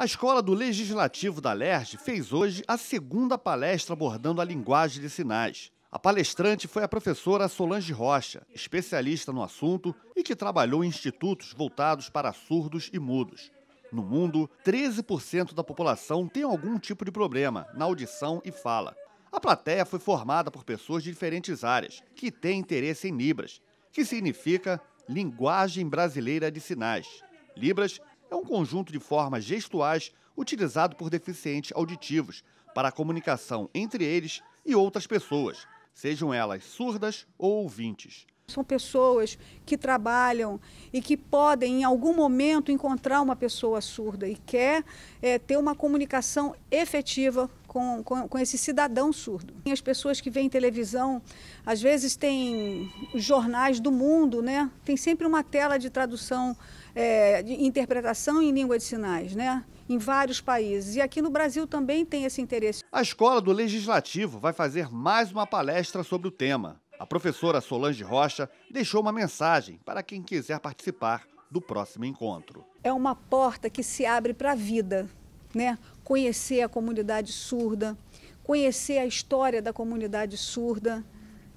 A Escola do Legislativo da LERJ fez hoje a segunda palestra abordando a linguagem de sinais. A palestrante foi a professora Solange Rocha, especialista no assunto e que trabalhou em institutos voltados para surdos e mudos. No mundo, 13% da população tem algum tipo de problema na audição e fala. A plateia foi formada por pessoas de diferentes áreas que têm interesse em Libras, que significa Linguagem Brasileira de Sinais. Libras é um conjunto de formas gestuais utilizado por deficientes auditivos para a comunicação entre eles e outras pessoas, sejam elas surdas ou ouvintes. São pessoas que trabalham e que podem, em algum momento, encontrar uma pessoa surda e quer é, ter uma comunicação efetiva com, com, com, esse cidadão surdo. As pessoas que veem televisão, às vezes tem jornais do mundo, né? Tem sempre uma tela de tradução, é, de interpretação em língua de sinais, né? Em vários países. E aqui no Brasil também tem esse interesse. A Escola do Legislativo vai fazer mais uma palestra sobre o tema. A professora Solange Rocha deixou uma mensagem para quem quiser participar do próximo encontro. É uma porta que se abre para a vida né? Conhecer a comunidade surda, conhecer a história da comunidade surda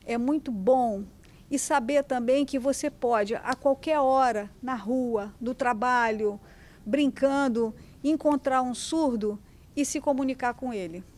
é muito bom e saber também que você pode a qualquer hora na rua, do trabalho, brincando, encontrar um surdo e se comunicar com ele.